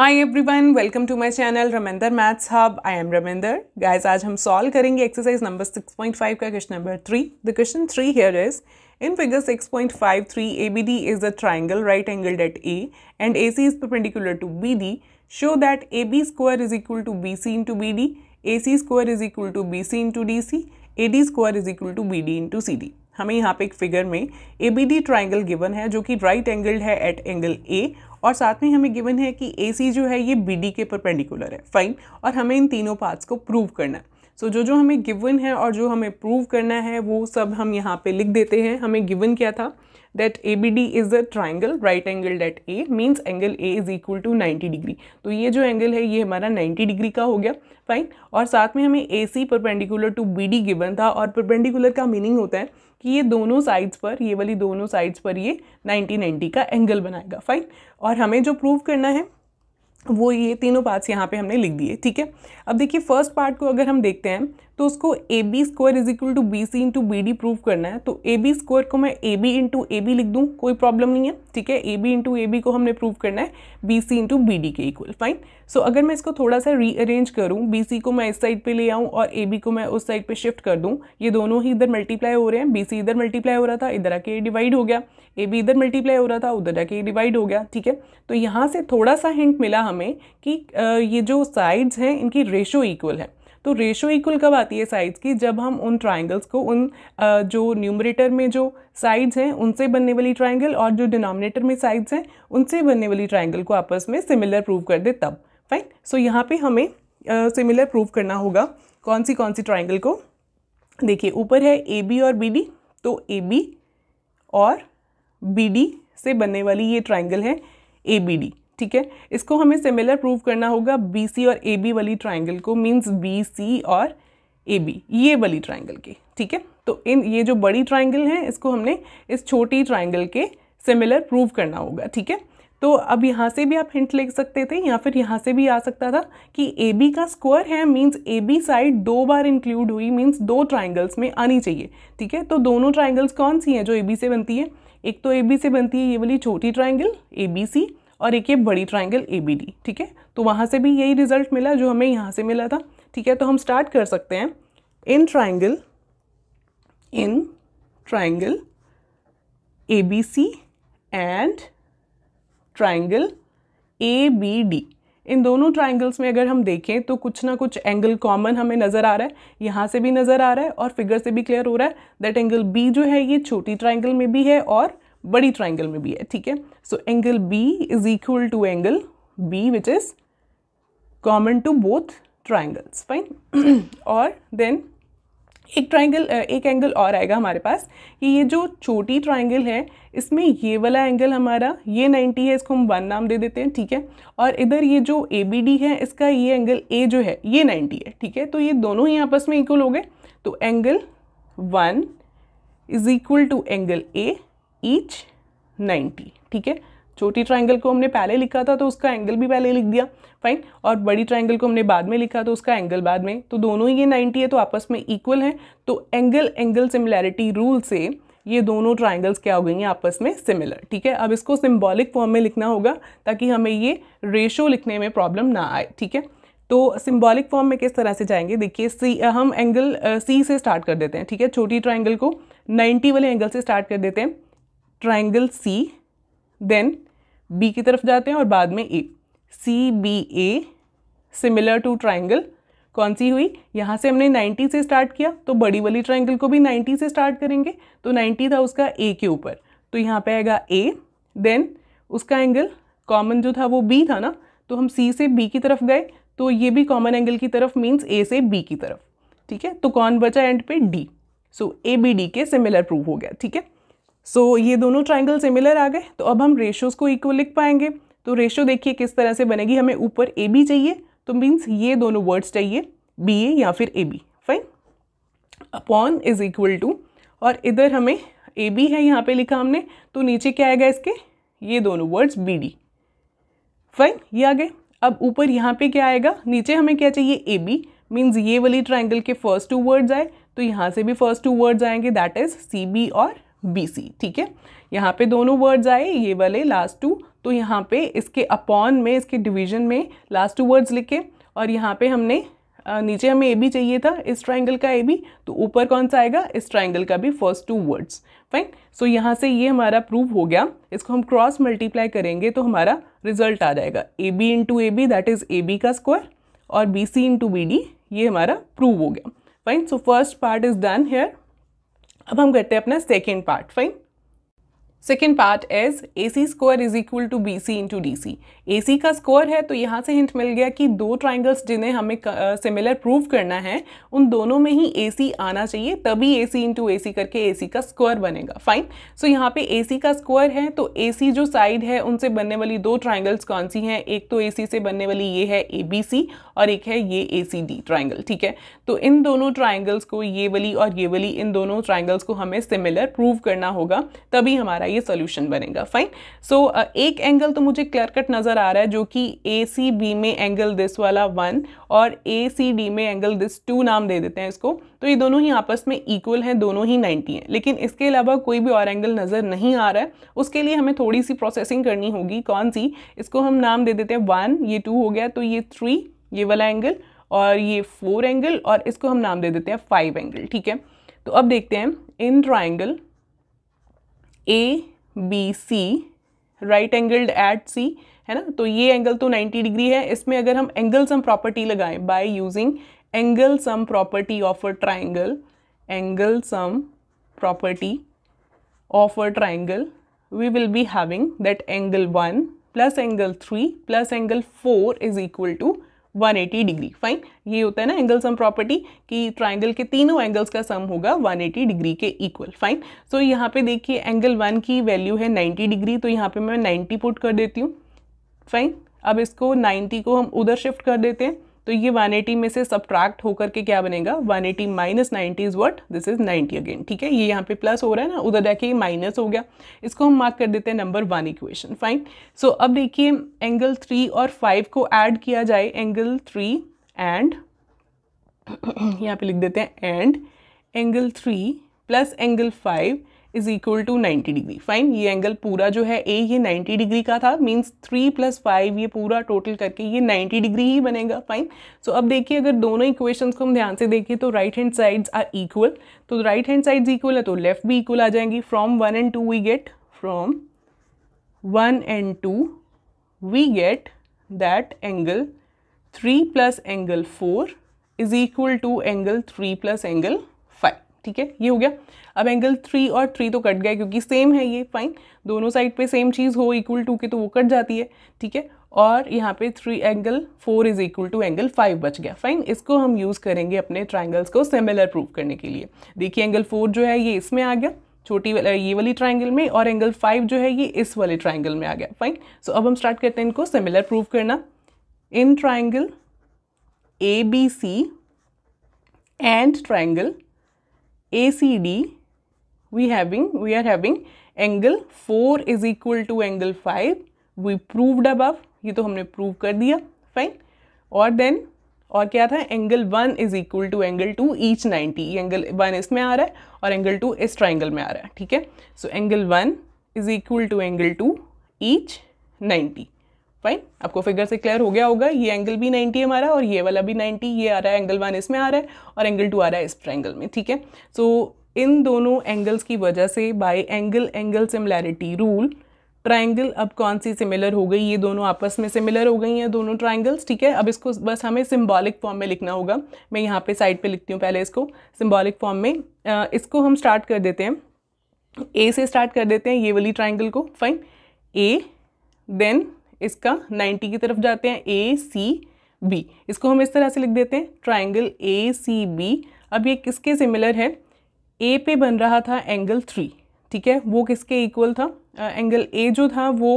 high everyone welcome to my channel Ramender maths hub I am Ramender guys आज हम solve करेंगे exercise number six point five का question number three the question three here is in figure six point five three A B D is the triangle right angle at A and A C is perpendicular to B D show that A B square is equal to B C into B D A C square is equal to B C into D C A D square is equal to B D into C D हमें यहाँ पे एक figure में A B D triangle given है जो कि right angled है at angle A और साथ में हमें गिवन है कि ए जो है ये बी के परपेंडिकुलर है फाइन और हमें इन तीनों पार्ट्स को प्रूव करना है सो so, जो जो हमें गिवन है और जो हमें प्रूव करना है वो सब हम यहाँ पे लिख देते हैं हमें गिवन क्या था that A B D is a triangle right angle at A means angle A is equal to 90 degree तो ये जो एंगल है ये हमारा 90 डिग्री का हो गया फाइन और साथ में हमें A C perpendicular to B D given था और परपेंडिकुलर का मीनिंग होता है कि ये दोनों साइड्स पर ये वाली दोनों साइड्स पर ये 90 90 का एंगल बनाएगा फाइन और हमें जो प्रूव करना है वो ये तीनों पार्ट्स यहाँ पे हमने लिख दिए ठीक है अब देखिए फर्स्ट पार्ट को अगर हम देखते हैं तो उसको A B square is equal to B C into B D prove करना है तो ए बी स्क्वायर को मैं A B into A B लिख दूँ कोई प्रॉब्लम नहीं है ठीक है A B into A B को हमने प्रूव करना है B C into B D के इक्वल फाइन सो अगर मैं इसको थोड़ा सा रीअरेंज करूँ बी सी को मैं इस साइड पर ले आऊँ और ए बी को मैं उस साइड पर शिफ्ट कर दूँ ये दोनों ही इधर मल्टीप्लाई हो रहे हैं बी सी इधर मल्टीप्लाई हो रहा था इधर आके ये डिवाइड हो गया ए बी इधर मल्टीप्लाई हो रहा था उधर आके डिवाइड हो गया ठीक है तो यहाँ से थोड़ा सा हिंट मिला हमें कि ये जो साइड्स हैं इनकी रेशो इक्वल है तो रेशो इक्वल कब आती है साइड्स की जब हम उन ट्राइंगल्स को उन जो न्यूमरेटर में जो साइड्स हैं उनसे बनने वाली ट्राइंगल और जो डिनोमिनेटर में साइड्स हैं उनसे बनने वाली ट्राइंगल को आपस में सिमिलर प्रूव कर दे तब फाइन सो so, यहाँ पे हमें सिमिलर uh, प्रूव करना होगा कौन सी कौन सी ट्राइंगल को देखिए ऊपर है ए बी और बी डी तो ए बी और बी डी से बनने वाली ये ट्राइंगल है ए बी डी ठीक है इसको हमें सिमिलर प्रूव करना होगा बी सी और ए बी वाली ट्राइंगल को मीन्स बी सी और ए बी ये वाली ट्राइंगल की ठीक है तो इन ये जो बड़ी ट्राइंगल है इसको हमने इस छोटी ट्राइंगल के सिमिलर प्रूव करना होगा ठीक है तो अब यहाँ से भी आप हिंट ले सकते थे या फिर यहाँ से भी आ सकता था कि ए बी का स्क्वायर है मीन्स ए बी साइड दो बार इंक्लूड हुई मीन्स दो ट्राइंगल्स में आनी चाहिए ठीक है तो दोनों ट्राइंगल्स कौन सी हैं जो ए बी से बनती है एक तो ए बी से बनती है ये वाली छोटी ट्राइंगल ए बी सी और एक ये बड़ी ट्राइंगल ए बी डी ठीक है तो वहाँ से भी यही रिजल्ट मिला जो हमें यहाँ से मिला था ठीक है तो हम स्टार्ट कर सकते हैं in triangle in triangle A B C and triangle A B D इन दोनों ट्राइंगल्स में अगर हम देखें तो कुछ ना कुछ एंगल कॉमन हमें नज़र आ रहा है यहाँ से भी नज़र आ रहा है और फिगर से भी क्लियर हो रहा है दैट एंगल बी जो है ये छोटी ट्राइंगल में भी है और बड़ी ट्राइंगल में भी है ठीक है so angle B is equal to angle B which is common to both triangles fine और देन एक ट्राइंगल एक एंगल और आएगा हमारे पास कि ये जो छोटी ट्राइंगल है इसमें ये वाला एंगल हमारा ये 90 है इसको हम वन नाम दे देते हैं ठीक है और इधर ये जो ए बी डी है इसका ये एंगल ए जो है ये 90 है ठीक है तो ये दोनों ही आपस में इक्वल हो गए तो angle one is equal to angle A each 90 ठीक है छोटी ट्राइंगल को हमने पहले लिखा था तो उसका एंगल भी पहले लिख दिया फाइन और बड़ी ट्राइंगल को हमने बाद में लिखा तो उसका एंगल बाद में तो दोनों ही ये 90 है तो आपस में इक्वल है तो एंगल एंगल सिमिलैरिटी रूल से ये दोनों ट्राइंगल्स क्या हो गई हैं आपस में सिमिलर ठीक है अब इसको सिम्बॉलिक फॉर्म में लिखना होगा ताकि हमें ये रेशो लिखने में प्रॉब्लम ना आए ठीक है तो सिम्बॉलिक फॉर्म में किस तरह से जाएंगे देखिए सी हम एंगल सी से स्टार्ट कर देते हैं ठीक है छोटी ट्राइंगल को नाइन्टी वाले एंगल से स्टार्ट कर देते हैं ट्राइंगल सी देन बी की तरफ जाते हैं और बाद में A C B A similar to triangle कौन सी हुई यहाँ से हमने 90 से स्टार्ट किया तो बड़ी वाली ट्राइंगल को भी 90 से स्टार्ट करेंगे तो 90 था उसका ए के ऊपर तो यहाँ पे आएगा ए देन उसका एंगल कॉमन जो था वो बी था ना तो हम सी से बी की तरफ गए तो ये भी कॉमन एंगल की तरफ मीन्स ए से बी की तरफ ठीक है तो कौन बचा एंड पे D so A B D के सिमिलर प्रूव हो गया ठीक है सो so, ये दोनों ट्राइंगल सिमिलर आ गए तो अब हम रेशोज़ को इक्वल लिख पाएंगे तो रेशो देखिए किस तरह से बनेगी हमें ऊपर ए बी चाहिए तो मीन्स ये दोनों वर्ड्स चाहिए बी ए या फिर A B fine upon is equal to और इधर हमें ए बी है यहाँ पे लिखा हमने तो नीचे क्या आएगा इसके ये दोनों वर्ड्स बी डी फाइन ये आ गए अब ऊपर यहाँ पे क्या आएगा नीचे हमें क्या चाहिए ए बी मीन्स ये वाली ट्राइंगल के फर्स्ट टू वर्ड्स आए तो यहाँ से भी फर्स्ट टू वर्ड्स आएंगे दैट इज सी बी और सी ठीक है यहाँ पे दोनों वर्ड्स आए ये वाले लास्ट टू तो यहाँ पे इसके अपॉन में इसके डिवीजन में लास्ट टू वर्ड्स लिखे और यहाँ पे हमने नीचे हमें ए बी चाहिए था इस ट्राइंगल का ए बी तो ऊपर कौन सा आएगा इस ट्राइंगल का भी first two words fine so यहाँ से ये हमारा प्रूव हो गया इसको हम क्रॉस मल्टीप्लाई करेंगे तो हमारा रिजल्ट आ जाएगा A B into A B that is A B का स्क्वायर और B C into B D ये हमारा प्रूव हो गया fine so first part is done here अब हम करते हैं अपना second part fine second part as A C square is equal to B C into D C A C का स्क्वायर है तो यहाँ से हिंट मिल गया कि दो ट्राइंगल्स जिन्हें हमें सिमिलर प्रूव करना है उन दोनों में ही ए सी आना चाहिए तभी ए सी इंटू ए सी करके ए सी का स्क्वायर बनेगा फाइन सो so, यहाँ पे ए सी का स्क्वायर है तो ए सी जो साइड है उनसे बनने वाली दो ट्राइंगल्स कौन सी हैं एक तो ए सी से बनने वाली ये है ए बी सी और एक है ये ए सी डी ट्राइंगल ठीक है तो इन दोनों ट्राइंगल्स को ये वाली और ये वाली इन दोनों ट्राइंगल्स को हमें सिमिलर प्रूव करना होगा तभी हमारा ये सोल्यूशन बनेगा फाइन सो so, uh, एक एंगल तो मुझे क्लियर कट नज़र आ रहा है जो कि ए सी बी में एंगल दिस वाला वन और ए सी डी में एंगल दिस टू नाम दे देते हैं इसको तो ये दोनों ही आपस में इक्वल हैं दोनों ही 90 हैं लेकिन इसके अलावा कोई भी और एंगल नज़र नहीं आ रहा है उसके लिए हमें थोड़ी सी प्रोसेसिंग करनी होगी कौन सी इसको हम नाम दे देते हैं वन ये टू हो गया तो ये थ्री ये वाला एंगल और ये फोर एंगल और इसको हम नाम दे देते हैं फाइव एंगल ठीक है तो अब देखते हैं in triangle A B C right angled at C है ना तो ये एंगल तो 90 डिग्री है इसमें अगर हम एंगल सम प्रॉपर्टी लगाएं by using angle sum property of a triangle angle sum property of a triangle we will be having that angle one plus angle three plus angle four is equal to 180 degree fine ये होता है ना angle sum property कि triangle के तीनों angles का सम होगा 180 degree के इक्वल फाइन सो यहाँ पे देखिए एंगल वन की वैल्यू है 90 डिग्री तो यहाँ पे मैं 90 पुट कर देती हूँ फाइन अब इसको 90 को हम उधर शिफ्ट कर देते हैं तो ये 180 में से सब्ट्रैक्ट होकर के क्या बनेगा 180 eighty minus ninety is what this is 90 again ठीक है ये यहाँ पे प्लस हो रहा है ना उधर देखिए ये माइनस हो गया इसको हम मार्क कर देते हैं number one equation fine so अब देखिए एंगल थ्री और फाइव को ऐड किया जाए एंगल थ्री एंड यहाँ पे लिख देते हैं and angle three plus angle five is equal to 90 degree fine ये एंगल पूरा जो है ए ये 90 डिग्री का था मीन्स थ्री प्लस फाइव ये पूरा टोटल करके ये 90 डिग्री ही बनेगा फाइन सो so, अब देखिए अगर दोनों इक्वेशंस को हम ध्यान से देखें तो right hand sides are equal तो राइट हैंड साइड्स इक्वल है तो लेफ्ट भी इक्वल आ जाएंगी from one and two we get from one and two we get that angle three plus angle four is equal to angle three plus angle ठीक है ये हो गया अब एंगल थ्री और थ्री तो कट गया क्योंकि सेम है ये फाइन दोनों साइड पे सेम चीज़ हो इक्वल टू के तो वो कट जाती है ठीक है और यहाँ पे three angle four is equal to angle five बच गया फाइन इसको हम यूज़ करेंगे अपने ट्राइंगल्स को सिमिलर प्रूव करने के लिए देखिए एंगल फोर जो है ये इसमें आ गया छोटी वाला ये वाली ट्राइंगल में और एंगल फाइव जो है ये इस वाले ट्राइंगल में आ गया फाइन सो so, अब हम स्टार्ट करते हैं इनको सिमिलर प्रूव करना in triangle A B C and triangle A C D we having we are having angle four is equal to angle five we proved above ये तो हमने prove कर दिया फाइन और देन और क्या था angle one is equal to angle two each ninety angle one इसमें आ रहा है और एंगल टू इस ट्राइंगल में आ रहा है ठीक है so angle one is equal to angle two each ninety fine आपको फिगर से क्लियर हो गया होगा ये एंगल भी 90 है हमारा और ये वाला भी 90 ये आ रहा है एंगल वन इसमें आ रहा है और एंगल टू आ रहा है इस ट्रैंगल में ठीक है सो so, इन दोनों एंगल्स की वजह से by angle angle similarity rule triangle अब कौन सी सिमिलर हो गई ये दोनों आपस में सिमिलर हो गई हैं दोनों ट्राइंगल्स ठीक है अब इसको बस हमें सिम्बॉलिक फॉर्म में लिखना होगा मैं यहाँ पे साइड पे लिखती हूँ पहले इसको सिम्बॉलिक फॉर्म में आ, इसको हम स्टार्ट कर देते हैं ए से स्टार्ट कर देते हैं ये वाली ट्राइंगल को फाइन ए देन इसका 90 की तरफ जाते हैं ए सी बी इसको हम इस तरह से लिख देते हैं ट्राइंगल ए सी बी अब ये किसके सिमिलर है ए पे बन रहा था एंगल थ्री ठीक है वो किसके इक्वल था आ, एंगल ए जो था वो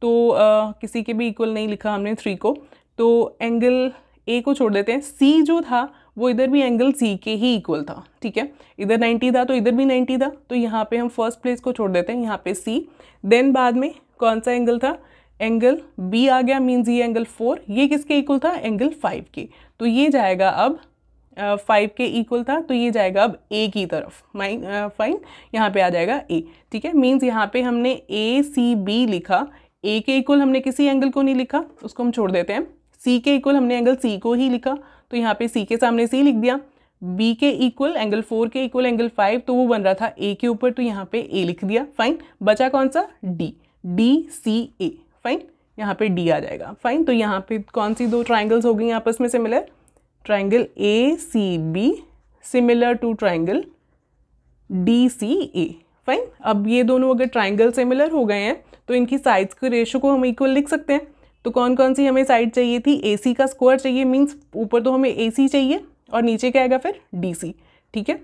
तो आ, किसी के भी इक्वल नहीं लिखा हमने थ्री को तो एंगल ए को छोड़ देते हैं सी जो था वो इधर भी एंगल सी के ही इक्वल था ठीक है इधर 90 था तो इधर भी 90 था तो यहाँ पे हम फर्स्ट प्लेस को छोड़ देते हैं यहाँ पे सी देन बाद में कौन सा एंगल था एंगल बी आ गया मीन्स ये एंगल फोर ये किसके इक्वल था एंगल फाइव के तो ये जाएगा अब फाइव के इक्वल था तो ये जाएगा अब ए की तरफ माइन फाइन यहाँ पे आ जाएगा ए ठीक है मीन्स यहाँ पे हमने ए सी बी लिखा ए के इक्वल हमने किसी एंगल को नहीं लिखा उसको हम छोड़ देते हैं सी के इक्वल हमने एंगल सी को ही लिखा तो यहाँ पे सी के सामने सी लिख दिया बी के इक्वल एंगल फोर के इक्वल एंगल फाइव तो वो बन रहा था ए के ऊपर तो यहाँ पे ए लिख दिया फाइन बचा कौन सा D D C A fine यहाँ पे डी आ जाएगा फाइन तो यहाँ पे कौन सी दो ट्राइंगल्स हो गई आपस में similar triangle A C B similar to triangle D C A fine अब ये दोनों अगर ट्राइंगल सिमिलर हो गए हैं तो इनकी साइड्स के रेशो को हम इक्वल लिख सकते हैं तो कौन कौन सी हमें साइड चाहिए थी ए सी का स्क्वायर चाहिए मीन्स ऊपर तो हमें ए सी चाहिए और नीचे क्या आएगा फिर डी सी ठीक है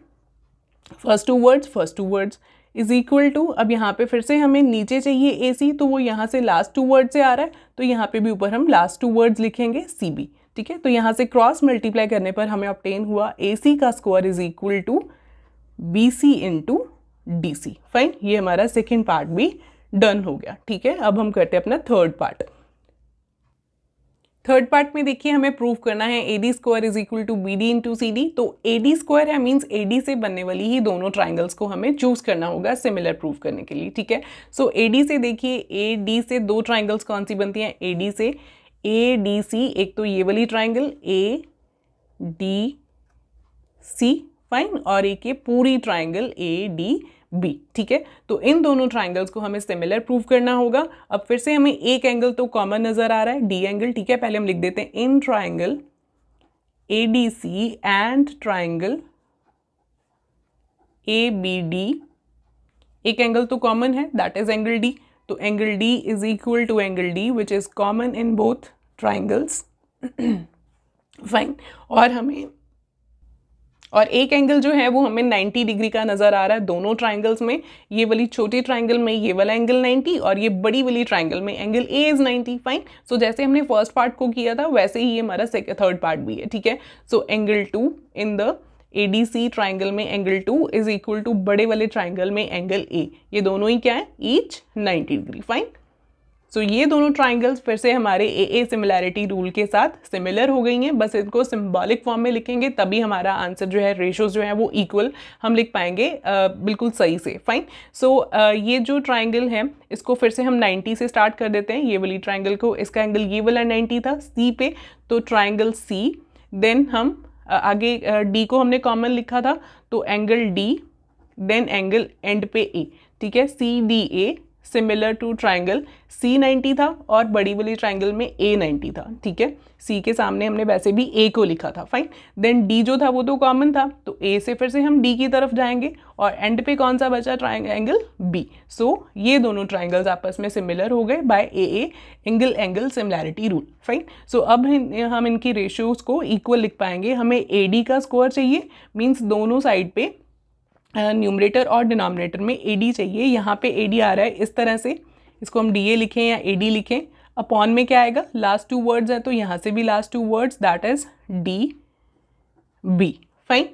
first two words first two words is equal to अब यहाँ पे फिर से हमें नीचे चाहिए ए सी तो वो यहाँ से लास्ट टू वर्ड से आ रहा है तो यहाँ पे भी ऊपर हम लास्ट टू वर्ड्स लिखेंगे सी बी ठीक है तो यहाँ से क्रॉस मल्टीप्लाई करने पर हमें ऑप्टेन हुआ ए सी का square is equal to B C into D C fine ये हमारा सेकेंड पार्ट भी डन हो गया ठीक है अब हम करते हैं अपना थर्ड पार्ट थर्ड पार्ट में देखिए हमें प्रूव करना है A D square is equal to B D into C D तो ए डी स्क्वायर है मीन्स ए डी से बनने वाली ही दोनों ट्राइंगल्स को हमें चूज करना होगा सिमिलर प्रूव करने के लिए ठीक है सो ए डी से देखिए ए डी से दो ट्राइंगल्स कौन सी बनती हैं ए डी से ए डी सी एक तो ये वाली triangle A D C fine और एक ये पूरी ट्राइंगल ए डी बी ठीक है तो इन दोनों ट्राइंगल्स को हमें सिमिलर प्रूव करना होगा अब फिर से हमें एक एंगल तो कॉमन नज़र आ रहा है डी एंगल ठीक है पहले हम लिख देते हैं in triangle A D C and triangle A B D एक एंगल तो कॉमन है दैट इज एंगल डी तो angle D is equal to angle D which is common in both triangles fine और हमें और एक एंगल जो है वो हमें 90 डिग्री का नज़र आ रहा है दोनों ट्राइंगल्स में ये वाली छोटी ट्राइंगल में ये वाला एंगल 90 और ये बड़ी वाली ट्राइंगल में angle A is 90 fine so जैसे हमने फर्स्ट पार्ट को किया था वैसे ही ये हमारा थर्ड पार्ट भी है ठीक है so angle two in the A D C triangle में angle two is equal to बड़े वाले ट्राइंगल में एंगल ए ये दोनों ही क्या है each 90 degree fine so so, ये दोनों ट्राइंगल्स फिर से हमारे ए ए सिमिलैरिटी रूल के साथ सिमिलर हो गई हैं बस इनको सिम्बॉलिक फॉर्म में लिखेंगे तभी हमारा आंसर जो है रेशोज जो है वो इक्वल हम लिख पाएंगे आ, बिल्कुल सही से फाइन सो so, ये जो ट्राइंगल है इसको फिर से हम 90 से स्टार्ट कर देते हैं ये वाली ट्राइंगल को इसका एंगल ये वाला नाइन्टी था सी पे तो ट्राइंगल सी देन हम आ, आगे डी को हमने कॉमन लिखा था तो angle D then angle end पे ए ठीक है C D A similar to triangle C ninety था और बड़ी वाली ट्राइंगल में ए नाइन्टी था ठीक है सी के सामने हमने वैसे भी ए को लिखा था फाइन देन डी जो था वो तो कॉमन था तो ए से फिर से हम डी की तरफ जाएंगे और एंड पे कौन सा बचा ट्राइंगल बी सो ये दोनों ट्राइंगल्स आपस में सिमिलर हो गए by A A angle angle similarity rule fine so अब हम इनकी रेशियोज़ को इक्वल लिख पाएंगे हमें ए डी का स्कोर चाहिए मीन्स दोनों साइड पे न्यूमरेटर और डिनोमिनेटर में ए डी चाहिए यहाँ पे ए डी आ रहा है इस तरह से इसको हम डी ए लिखें या ए डी लिखें अपॉन में क्या आएगा लास्ट टू वर्ड्स हैं तो यहाँ से भी last two words that is D B fine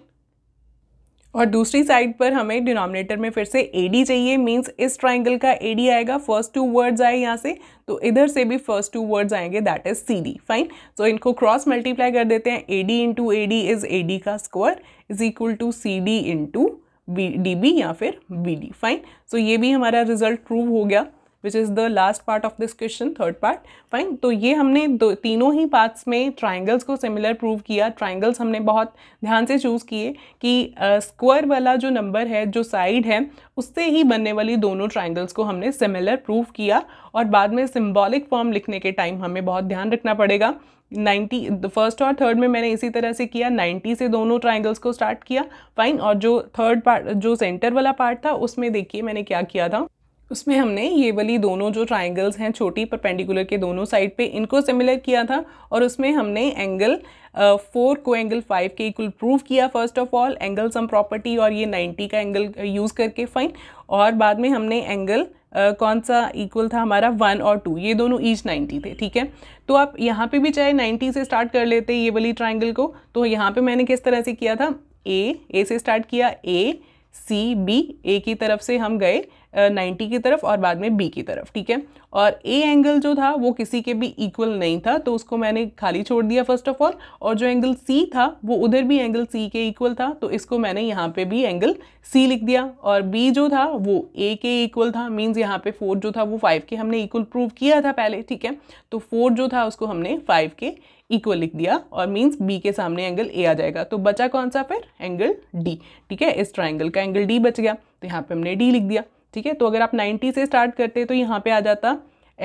और दूसरी साइड पर हमें डिनोमिनेटर में फिर से ए डी चाहिए मीन्स इस ट्राइंगल का ए डी आएगा फर्स्ट टू वर्ड्स आए यहाँ से तो इधर से भी फर्स्ट टू वर्ड्स आएंगे that is C D fine so इनको क्रॉस मल्टीप्लाई कर देते हैं A D into A D is A D का square is equal to C D into B D B या फिर बी डी फाइन सो ये भी हमारा रिजल्ट प्रूव हो गया which is the last part of this question third part fine तो ये हमने दो तीनों ही पार्ट्स में ट्राइंगल्स को सिमिलर प्रूव किया ट्राइंगल्स हमने बहुत ध्यान से चूज़ किए कि स्क्वायर uh, वाला जो नंबर है जो साइड है उससे ही बनने वाली दोनों ट्राइंगल्स को हमने सिमिलर प्रूव किया और बाद में सिम्बॉलिक फॉर्म लिखने के टाइम हमें बहुत ध्यान रखना पड़ेगा नाइन्टी फर्स्ट और थर्ड में मैंने इसी तरह से किया नाइन्टी से दोनों ट्राइंगल्स को स्टार्ट किया फाइन और जो थर्ड पार्ट जो सेंटर वाला पार्ट था उसमें देखिए मैंने क्या किया था उसमें हमने ये वाली दोनों जो ट्राइंगल्स हैं छोटी परपेंडिकुलर के दोनों साइड पे इनको सिमिलर किया था और उसमें हमने एंगल फोर को एंगल फाइव के इक्वल प्रूव किया first of all angle sum property और ये नाइन्टी का एंगल यूज़ करके फाइन और बाद में हमने एंगल Uh, कौन सा इक्वल था हमारा वन और टू ये दोनों ईच नाइन्टी थे ठीक है तो आप यहाँ पे भी चाहे नाइन्टी से स्टार्ट कर लेते ये वाली ट्राइंगल को तो यहाँ पे मैंने किस तरह से किया था ए ए से स्टार्ट किया ए सी बी ए की तरफ से हम गए नाइन्टी की तरफ और बाद में बी की तरफ ठीक है और ए एंगल जो था वो किसी के भी इक्वल नहीं था तो उसको मैंने खाली छोड़ दिया फर्स्ट ऑफ ऑल और जो एंगल सी था वो उधर भी एंगल सी के इक्वल था तो इसको मैंने यहाँ पे भी एंगल सी लिख दिया और बी जो था वो ए के इक्वल था मीन्स यहाँ पे फोर जो था वो फाइव के हमने इक्वल प्रूव किया था पहले ठीक है तो फोर जो था उसको हमने फाइव के इक्वल लिख दिया और मीन्स बी के सामने एंगल ए आ जाएगा तो बचा कौन सा फिर एंगल डी ठीक है इस ट्राइंगल का एंगल डी बच गया तो यहाँ पे हमने डी लिख दिया ठीक है तो अगर आप 90 से स्टार्ट करते तो यहाँ पे आ जाता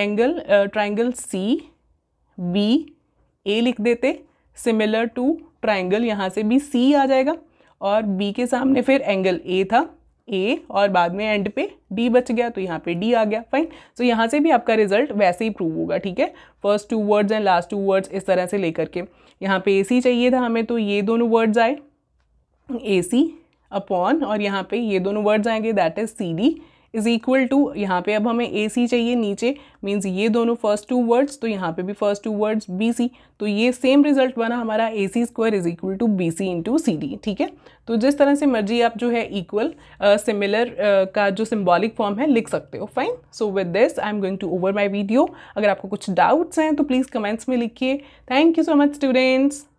angle triangle C B A लिख देते सिमिलर टू ट्राइंगल यहाँ से भी सी आ जाएगा और बी के सामने फिर एंगल ए था ए और बाद में एंड पे डी बच गया तो यहाँ पे डी आ गया फाइन सो so, यहाँ से भी आपका रिजल्ट वैसे ही प्रूव होगा ठीक है first two words and last two words इस तरह से लेकर के यहाँ पे ए सी चाहिए था हमें तो ये दोनों वर्ड्स आए ए सी अपॉन और यहाँ पे ये दोनों वर्ड्स आएंगे that is C D is equal to यहाँ पे अब हमें ए सी चाहिए नीचे मीन्स ये दोनों फर्स्ट टू वर्ड्स तो यहाँ पे भी first two words B C तो ये सेम रिजल्ट बना हमारा A C square is equal to B C into C D ठीक है तो जिस तरह से मर्जी आप जो है इक्वल सिमिलर uh, uh, का जो सिम्बॉलिक फॉर्म है लिख सकते हो fine so with this I am going to over my video अगर आपको कुछ डाउट्स हैं तो प्लीज़ कमेंट्स में लिखिए thank you so much students